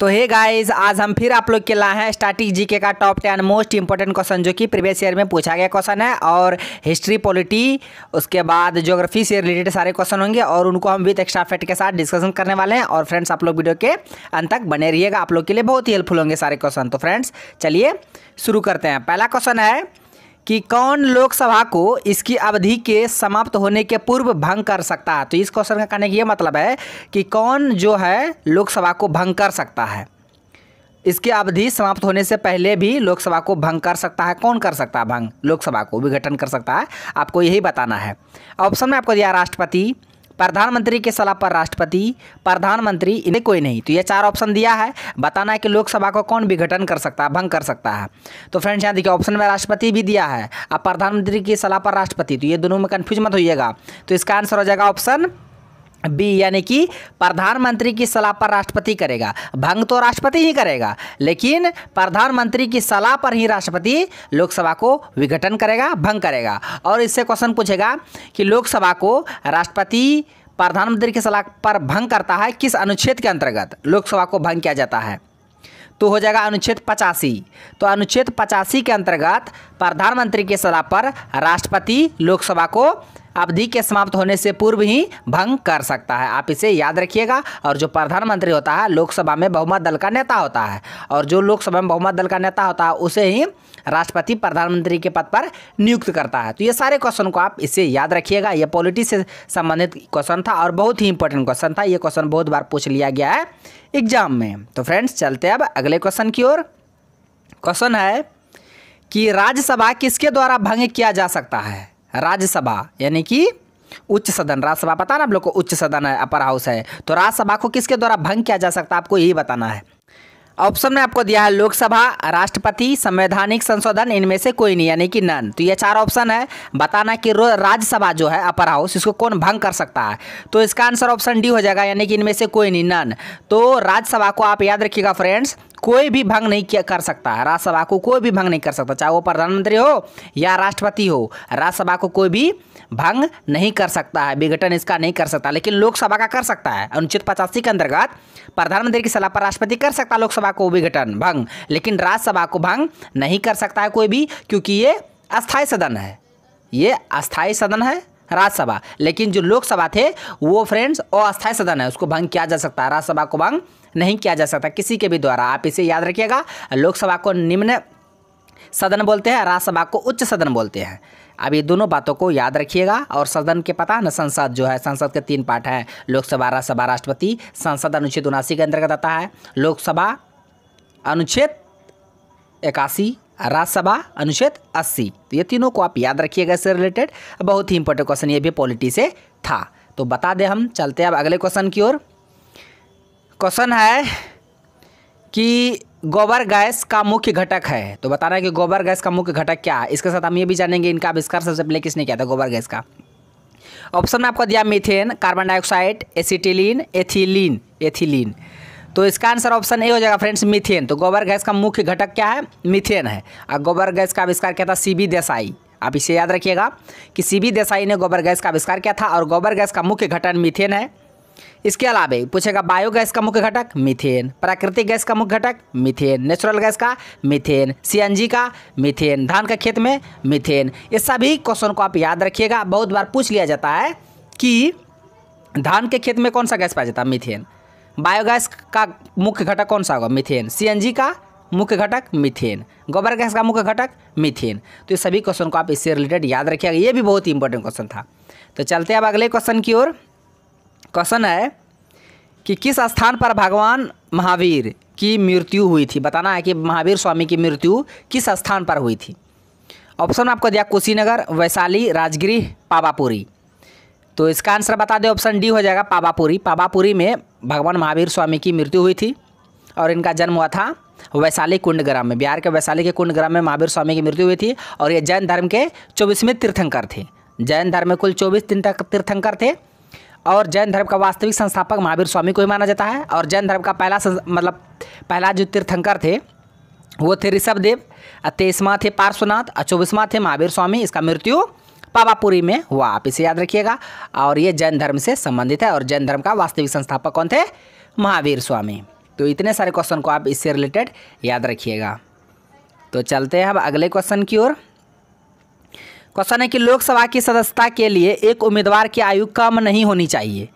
तो hey guys आज हम फिर आप लोग के लाए हैं स्टैटिक जीके का top ten most important question जो कि प्रीवियस ईयर में पूछा गया क्वेश्चन है और हिस्ट्री पॉलिटी उसके बाद ज्योग्राफी से रिलेटेड सारे क्वेश्चन होंगे और उनको हम विथ एक्स्ट्रा फैक्ट के साथ डिस्कशन करने वाले हैं और फ्रेंड्स आप लोग वीडियो के अंत तक बने रहिएगा आप लोग के लिए बहुत ही हेल्पफुल होंगे सारे क्वेश्चन तो फ्रेंड्स चलिए शुरू करते हैं पहला क्वेश्चन है कि कौन लोकसभा को इसकी अवधि के समाप्त होने के पूर्व भंग कर सकता है तो इस क्वेश्चन का कहने का ये मतलब है कि कौन जो है लोकसभा को भंग कर सकता है इसकी अवधि समाप्त होने से पहले भी लोकसभा को भंग कर सकता है कौन कर सकता है भंग लोकसभा को विघटन कर सकता है आपको यही बताना है ऑप्शन में आपको दिया राष्ट्रपति प्रधानमंत्री के सलाह पर राष्ट्रपति प्रधानमंत्री इन्हें कोई नहीं तो ये चार ऑप्शन दिया है बताना है कि लोकसभा को कौन विघटन कर सकता है भंग कर सकता है तो फ्रेंड्स यहाँ देखिए ऑप्शन में राष्ट्रपति भी दिया है अब प्रधानमंत्री की सलाह पर राष्ट्रपति तो ये दोनों में कन्फ्यूज मत होइएगा तो इसका आंसर हो जाएगा ऑप्शन बी यानी कि प्रधानमंत्री की सलाह पर राष्ट्रपति करेगा भंग तो राष्ट्रपति ही करेगा लेकिन प्रधानमंत्री की सलाह पर ही राष्ट्रपति लोकसभा को विघटन करेगा भंग करेगा और इससे क्वेश्चन पूछेगा कि लोकसभा को राष्ट्रपति प्रधानमंत्री की सलाह पर भंग करता है किस अनुच्छेद के अंतर्गत लोकसभा को भंग किया जाता है तो हो जाएगा अनुच्छेद पचासी तो अनुच्छेद पचासी के अंतर्गत प्रधानमंत्री के सलाह पर राष्ट्रपति लोकसभा को अवधि के समाप्त होने से पूर्व ही भंग कर सकता है आप इसे याद रखिएगा और जो प्रधानमंत्री होता है लोकसभा में बहुमत दल का नेता होता है और जो लोकसभा में बहुमत दल का नेता होता है उसे ही राष्ट्रपति प्रधानमंत्री के पद पर नियुक्त करता है तो ये सारे क्वेश्चन को आप इसे याद रखिएगा यह पॉलिटिक्स से संबंधित क्वेश्चन था और बहुत ही इंपॉर्टेंट क्वेश्चन था ये क्वेश्चन बहुत बार पूछ लिया गया है एग्जाम में तो फ्रेंड्स चलते अब अगले क्वेश्चन की ओर क्वेश्चन है कि राज्यसभा किसके द्वारा भंग किया जा सकता है राज्यसभा यानी कि उच्च सदन राज्यसभा पता ना आप लोग को उच्च सदन है अपर हाउस है तो राज्यसभा को किसके द्वारा भंग किया जा सकता है आपको यही बताना है ऑप्शन में आपको दिया है लोकसभा राष्ट्रपति संवैधानिक संशोधन इनमें से कोई नहीं यानी कि नन तो ये चार ऑप्शन है बताना कि राज्यसभा जो है अपर हाउस इसको कौन भंग कर सकता है तो इसका आंसर ऑप्शन डी हो जाएगा यानी कि इनमें से कोई नहीं नन तो राज्यसभा को आप याद रखिएगा फ्रेंड्स कोई भी भंग नहीं किया कर सकता है राज्यसभा को कोई भी भंग नहीं कर सकता चाहे वो प्रधानमंत्री हो या राष्ट्रपति हो राज्यसभा को कोई भी भंग नहीं कर सकता है विघटन इसका नहीं कर सकता लेकिन लोकसभा का कर सकता है अनुच्छेद पचासी के अंतर्गत प्रधानमंत्री की सलाह पर राष्ट्रपति कर सकता है लोकसभा को विघटन भंग लेकिन राज्यसभा को भंग नहीं कर सकता है कोई भी क्योंकि ये अस्थायी सदन है ये अस्थायी सदन है राज्यसभा लेकिन जो लोकसभा थे वो फ्रेंड्स अस्थायी सदन है उसको भंग किया जा सकता है राज्यसभा को भंग नहीं किया जा सकता किसी के भी द्वारा आप इसे याद रखिएगा लोकसभा को निम्न सदन बोलते हैं राज्यसभा को उच्च सदन बोलते हैं अब ये दोनों बातों को याद रखिएगा और सदन के पता ना संसद जो है संसद के तीन पार्ट हैं लोकसभा राज्यसभा राष्ट्रपति संसद अनुच्छेद उनासी के अंतर्गत आता है लोकसभा अनुच्छेद इक्यासी राज्यसभा अनुच्छेद अस्सी तो ये तीनों को आप याद रखिएगा इससे रिलेटेड बहुत ही इंपॉर्टेंट क्वेश्चन ये भी पॉलिटी से था तो बता दें हम चलते हैं अब अगले क्वेश्चन की ओर क्वेश्चन है कि गोबर गैस का मुख्य घटक है तो बताना है कि गोबर गैस का मुख्य घटक क्या है इसके साथ हम ये भी जानेंगे इनका आविष्कार सबसे पहले किसने किया था गोबर गैस का ऑप्शन में आपको दिया methane carbon dioxide acetylene ethylene ethylene तो इसका आंसर ऑप्शन ए हो जाएगा फ्रेंड्स मीथेन तो गोबर गैस का मुख्य घटक क्या है मीथेन है और गोबर गैस का आविष्कार क्या था सी देसाई आप इसे याद रखिएगा कि सी देसाई ने गोबर गैस का आविष्कार किया था और गोबर गैस का मुख्य घटन मीथेन है इसके अलावा पूछेगा बायोगैस का मुख्य घटक मिथेन प्राकृतिक गैस का मुख्य घटक मिथेन नेचुरल गैस का मिथेन सीएनजी का मिथेन धान का खेत में मिथेन ये सभी क्वेश्चन को आप याद रखिएगा बहुत बार पूछ लिया जाता है कि धान के खेत में कौन सा गैस पाया जाता है मिथेन बायोगैस का मुख्य घटक कौन सा होगा मिथेन सी का मुख्य घटक मिथेन गोबर गैस का मुख्य घटक मिथेन तो ये सभी क्वेश्चन को आप इससे रिलेटेड याद रखिएगा ये भी बहुत ही इंपॉर्टेंट क्वेश्चन था तो चलते हैं अब अगले क्वेश्चन की ओर क्वेश्चन है कि किस स्थान पर भगवान महावीर की मृत्यु हुई थी बताना है कि महावीर स्वामी की मृत्यु किस स्थान पर हुई थी ऑप्शन आपको दिया कुशीनगर वैशाली राजगृह पावापुरी तो इसका आंसर बता दें ऑप्शन डी हो जाएगा पावापुरी पावापुरी में भगवान महावीर स्वामी की मृत्यु हुई थी और इनका जन्म हुआ था वैशाली कुंड ग्राम में बिहार के वैशाली के कुंड ग्राम में महावीर स्वामी की मृत्यु हुई थी और ये जैन धर्म के चौबीसवें तीर्थंकर थे जैन धर्म में कुल चौबीस तीर्थंकर थे और जैन धर्म का वास्तविक संस्थापक महावीर स्वामी को ही माना जाता है और जैन धर्म का पहला मतलब पहला जो तीर्थंकर थे वो थे ऋषभ देव तेईसवा थे पार्श्वनाथ और चौबीसवा थे महावीर स्वामी इसका मृत्यु पावापुरी में हुआ आप इसे याद रखिएगा और ये जैन धर्म से संबंधित है और जैन धर्म का वास्तविक संस्थापक कौन थे महावीर स्वामी तो इतने सारे क्वेश्चन को आप इससे रिलेटेड याद रखिएगा तो चलते हैं अब अगले क्वेश्चन की ओर क्वेश्चन है कि लोकसभा की सदस्यता के लिए एक उम्मीदवार की आयु कम नहीं होनी चाहिए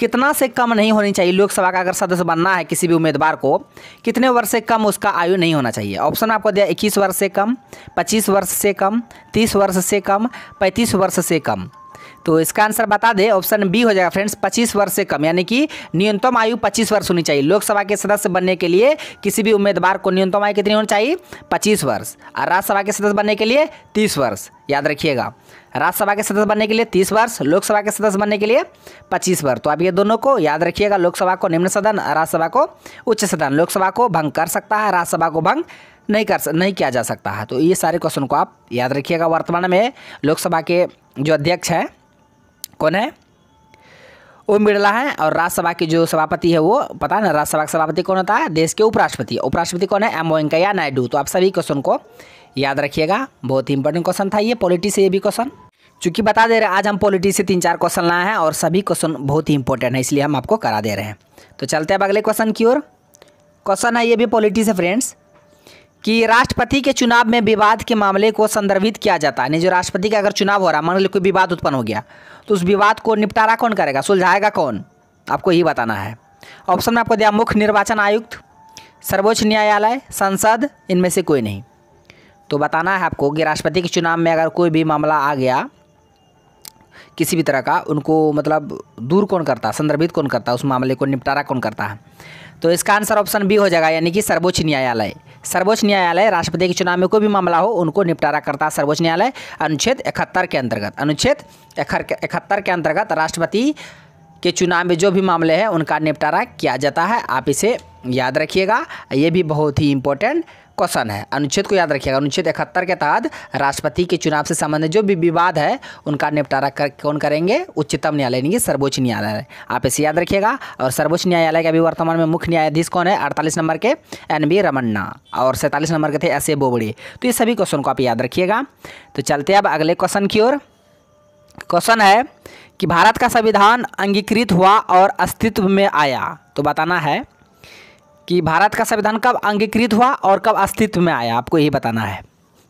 कितना से कम नहीं होनी चाहिए लोकसभा का अगर सदस्य बनना है किसी भी उम्मीदवार को कितने वर्ष से कम उसका आयु नहीं होना चाहिए ऑप्शन आपको दिया इक्कीस वर्ष से कम पच्चीस वर्ष से कम तीस वर्ष से कम पैंतीस वर्ष से कम तो इसका आंसर बता दें ऑप्शन बी हो जाएगा फ्रेंड्स पच्चीस वर्ष से कम यानी कि न्यूनतम आयु पच्चीस वर्ष होनी चाहिए लोकसभा के सदस्य बनने के लिए किसी भी उम्मीदवार को न्यूनतम आयु कितनी होनी चाहिए पच्चीस वर्ष और राज्यसभा के सदस्य बनने के लिए तीस वर्ष याद रखिएगा राज्यसभा के सदस्य बनने के लिए तीस वर्ष लोकसभा के सदस्य बनने के लिए पच्चीस वर्ष तो आप ये दोनों को याद रखिएगा लोकसभा को निम्न सदन राज्यसभा को उच्च सदन लोकसभा को भंग कर सकता है राज्यसभा को भंग नहीं कर नहीं किया जा सकता है तो ये सारे क्वेश्चन को आप याद रखिएगा वर्तमान में लोकसभा के जो अध्यक्ष हैं कौन है वो बिड़ला है और राज्यसभा के जो सभापति है वो पता है ना राज्यसभा के सभापति कौन होता है देश के उपराष्ट्रपति उपराष्ट्रपति कौन है एम वेंकैया नायडू तो आप सभी क्वेश्चन को याद रखिएगा बहुत ही इंपॉर्टेंट क्वेश्चन था ये पॉलिटी से ये भी क्वेश्चन चूंकि बता दे रहे आज हम पॉलिटी से तीन चार क्वेश्चन लाए हैं और सभी क्वेश्चन बहुत ही इंपॉर्टेंट है इसलिए हम आपको करा दे रहे हैं तो चलते हैं अब अगले क्वेश्चन की ओर क्वेश्चन है ये भी पॉलिटी से फ्रेंड्स कि राष्ट्रपति के चुनाव में विवाद के मामले को संदर्भित किया जाता है यानी जो राष्ट्रपति का अगर चुनाव हो रहा है मान लो कोई विवाद उत्पन्न हो गया तो उस विवाद को निपटारा कौन करेगा सुलझाएगा कौन आपको यही बताना है ऑप्शन में आपको दिया मुख्य निर्वाचन आयुक्त सर्वोच्च न्यायालय संसद इनमें से कोई नहीं तो बताना है आपको कि राष्ट्रपति के चुनाव में अगर कोई भी मामला आ गया किसी भी तरह का उनको मतलब दूर कौन करता है संदर्भित कौन करता है उस मामले को निपटारा कौन करता है तो इसका आंसर ऑप्शन बी हो जाएगा यानी कि सर्वोच्च न्यायालय सर्वोच्च न्यायालय राष्ट्रपति के चुनाव में कोई भी मामला हो उनको निपटारा करता है सर्वोच्च न्यायालय अनुच्छेद इकहत्तर के अंतर्गत अनुच्छेद इकहत्तर के अंतर्गत राष्ट्रपति के चुनाव में जो भी मामले हैं उनका निपटारा किया जाता है आप इसे याद रखिएगा ये भी बहुत ही इम्पोर्टेंट क्वेश्चन है अनुच्छेद को याद रखिएगा अनुच्छेद इकहत्तर के तहत राष्ट्रपति के चुनाव से संबंधित जो भी विवाद है उनका निपटारा कर, कौन करेंगे उच्चतम न्यायालय यानी कि सर्वोच्च न्यायालय आप इसे याद रखिएगा और सर्वोच्च न्यायालय के अभी वर्तमान में मुख्य न्यायाधीश कौन है अड़तालीस नंबर के एन बी रमन्ना और सैंतालीस नंबर के थे एस ए बोबड़े तो ये सभी क्वेश्चन को आप याद रखिएगा तो चलते अब अगले क्वेश्चन की ओर क्वेश्चन है कि भारत का संविधान अंगीकृत हुआ और अस्तित्व में आया तो बताना है कि भारत का संविधान कब अंगीकृत हुआ और कब अस्तित्व में आया आपको यही बताना है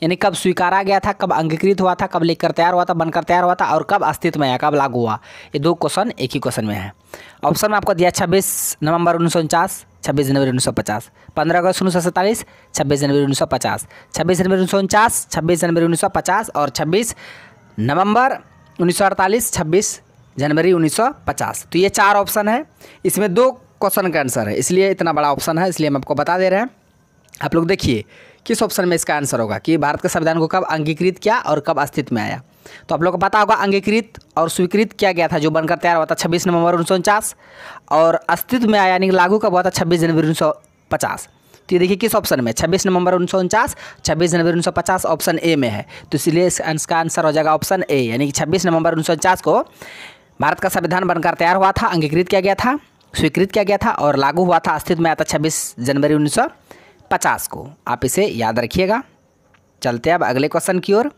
यानी कब स्वीकारा गया था कब अंगीकृत हुआ था कब लिखकर तैयार हुआ था बनकर तैयार हुआ था और कब अस्तित्व में आया कब लागू हुआ ये दो क्वेश्चन एक ही क्वेश्चन में है ऑप्शन में आपको दिया छब्बीस नवंबर उन्नीस सौ उनचास छब्बीस जनवरी उन्नीस सौ पचास पंद्रह अगस्त उन्नीस सौ सैंतालीस छब्बीस जनवरी उन्नीस सौ पचास छब्बीस जनवरी उन्नीस सौ उनचास छब्बीस जनवरी उन्नीस सौ पचास और छब्बीस नवंबर उन्नीस सौ अड़तालीस छब्बीस जनवरी उन्नीस सौ पचास तो ये चार ऑप्शन है इसमें दो क्वेश्चन का आंसर है इसलिए इतना बड़ा ऑप्शन है इसलिए हम आपको बता दे रहे हैं आप लोग देखिए किस ऑप्शन में इसका आंसर होगा कि भारत का संविधान को कब अंगीकृत किया और कब अस्तित्व में आया तो आप लोग को पता होगा अंगीकृत और स्वीकृत किया गया था जो बनकर तैयार हुआ था छब्बीस नवंबर उन्नीस और अस्तित्व में आया यानी लागू कब हुआ था छब्बीस जनवरी उन्नीस तो ये देखिए किस ऑप्शन में छब्बीस नवंबर उन्नीस सौ उनचास छब्बीस जनवरी उन्नीस सौ पचास ऑप्शन ए में है तो इसलिए इसका आंसर हो जाएगा ऑप्शन ए यानी कि छब्बीस नवंबर उन्नीस सौ उनचास को भारत का संविधान बनकर तैयार हुआ था अंगीकृत किया गया था स्वीकृत किया गया था और लागू हुआ था अस्तित्व में आता छब्बीस जनवरी पचास को आप इसे याद रखिएगा चलते हैं अब अगले क्वेश्चन की ओर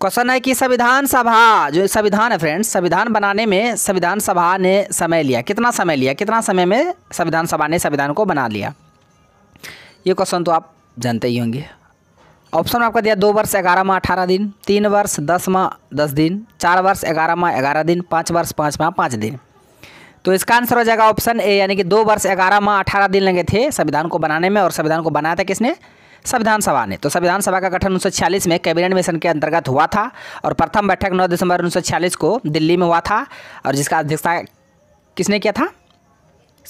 क्वेश्चन है कि संविधान सभा जो संविधान है फ्रेंड्स संविधान बनाने में संविधान सभा ने समय लिया कितना समय लिया कितना समय में संविधान सभा ने संविधान को बना लिया ये क्वेश्चन तो आप जानते ही होंगे ऑप्शन आपका दिया दो वर्ष ग्यारह माह अठारह दिन तीन वर्ष दस माह दस दिन चार वर्ष ग्यारह माह ग्यारह दिन पाँच वर्ष पाँच माह पाँच दिन तो इसका आंसर हो जाएगा ऑप्शन ए यानी कि दो वर्ष ग्यारह माह अठारह दिन लगे थे संविधान को बनाने में और संविधान को बनाया था किसने संविधान सभा ने तो संविधान सभा का गठन उन्नीस में कैबिनेट मिशन के अंतर्गत हुआ था और प्रथम बैठक 9 दिसंबर उन्नीस को दिल्ली में हुआ था और जिसका अध्यक्षता किसने किया था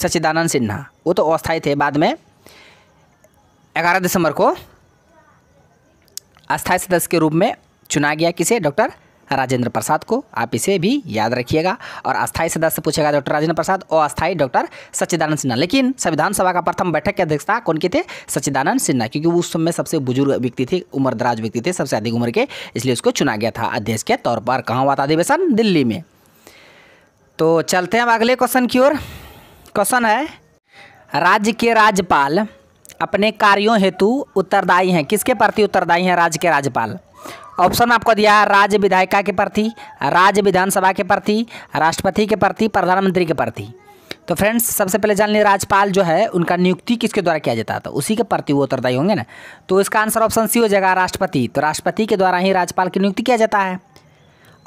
सच्चिदानंद सिन्हा वो तो अस्थायी थे बाद में ग्यारह दिसंबर को अस्थायी सदस्य के रूप में चुना गया किसे डॉक्टर राजेंद्र प्रसाद को आप इसे भी याद रखिएगा और अस्थायी सदस्य पूछेगा डॉक्टर राजेंद्र प्रसाद और अस्थायी डॉक्टर सच्चिदानंद सिन्हा लेकिन संविधान सभा का प्रथम बैठक की अध्यक्षता कौन की थे सच्चिदानंद सिन्हा क्योंकि उस समय सबसे बुजुर्ग व्यक्ति थे उम्रदराज व्यक्ति थे सबसे अधिक उम्र के इसलिए उसको चुना गया था अध्यक्ष के तौर पर कहाँ हुआ था अधिवेशन दिल्ली में तो चलते हैं अब अगले क्वेश्चन की ओर क्वेश्चन है राज्य के राज्यपाल अपने कार्यों हेतु उत्तरदायी हैं किसके प्रति उत्तरदायी हैं राज्य के राज्यपाल ऑप्शन आपको दिया है राज्य विधायिका के प्रति राज्य विधानसभा के प्रति राष्ट्रपति के प्रति प्रधानमंत्री के प्रति तो फ्रेंड्स सबसे पहले जान लीजिए राज्यपाल जो है उनका नियुक्ति किसके द्वारा किया जाता था तो उसी के प्रति वो उत्तरदायी होंगे ना तो इसका आंसर ऑप्शन सी हो जाएगा राष्ट्रपति तो राष्ट्रपति के द्वारा ही राज्यपाल की नियुक्ति किया जाता है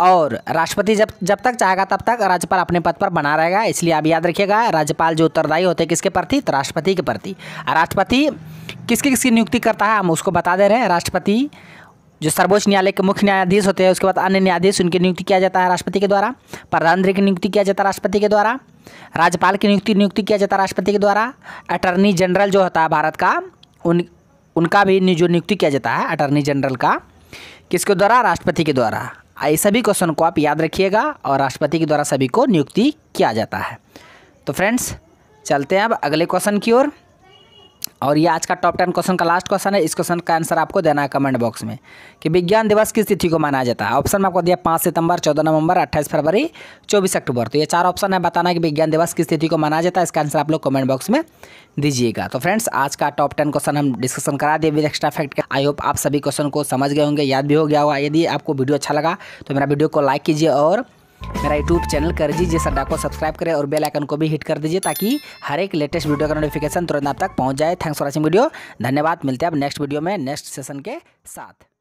और राष्ट्रपति जब जब तक चाहेगा तब तक राज्यपाल अपने पद पर बना रहेगा इसलिए आप याद रखिएगा राज्यपाल जो उत्तरदायी होते हैं किसके प्रति तो राष्ट्रपति के प्रति राष्ट्रपति किसकी किसकी नियुक्ति करता है हम उसको बता दे रहे हैं राष्ट्रपति जो सर्वोच्च न्यायालय के मुख्य न्यायाधीश होते हैं उसके बाद अन्य न्यायाधीश उनकी नियुक्ति किया जाता है राष्ट्रपति के द्वारा प्रधानमंत्री की नियुक्ति किया जाता है राष्ट्रपति के द्वारा राज्यपाल की नियुक्ति नियुक्ति किया जाता है राष्ट्रपति के द्वारा अटर्नी जनरल जो होता है भारत का उन उनका भी जो नियुक्ति किया जाता है अटर्नी जनरल का किसके द्वारा राष्ट्रपति के द्वारा ये सभी क्वेश्चन को आप याद रखिएगा और राष्ट्रपति के द्वारा सभी को नियुक्ति किया जाता है तो फ्रेंड्स चलते हैं अब अगले क्वेश्चन की ओर और ये आज का टॉप टेन क्वेश्चन का लास्ट क्वेश्चन है इस क्वेश्चन का आंसर आपको देना है कमेंट बॉक्स में कि विज्ञान दिवस किस तिथि को मनाया जाता है ऑप्शन में आपको दिया पाँच सितंबर चौदह नवंबर अट्ठाईस फरवरी चौबीस अक्टूबर तो ये चार ऑप्शन है बताना कि विज्ञान दिवस किस तिथि को मनाया जाता है इसका आंसर आप लोग कमेंट बॉक्स में दीजिएगा तो फ्रेंड्स आज का टॉप टेन क्वेश्चन हम डिस्कशन करा दिए with extra fact I hope आप सभी क्वेश्चन को समझ गए होंगे याद भी हो गया होगा यदि आपको वीडियो अच्छा लगा तो मेरा वीडियो को लाइक कीजिए और मेरा यूट्यूब चैनल कर जी सड्डा को सब्सक्राइब करें और बेल आइकन को भी हिट कर दीजिए ताकि हर एक लेटेस्ट वीडियो का नोटिफिकेशन तुरंत आप तक पहुंच जाए थैंक्स फॉर वॉचिंग वीडियो धन्यवाद मिलते हैं अब नेक्स्ट वीडियो में नेक्स्ट सेशन के साथ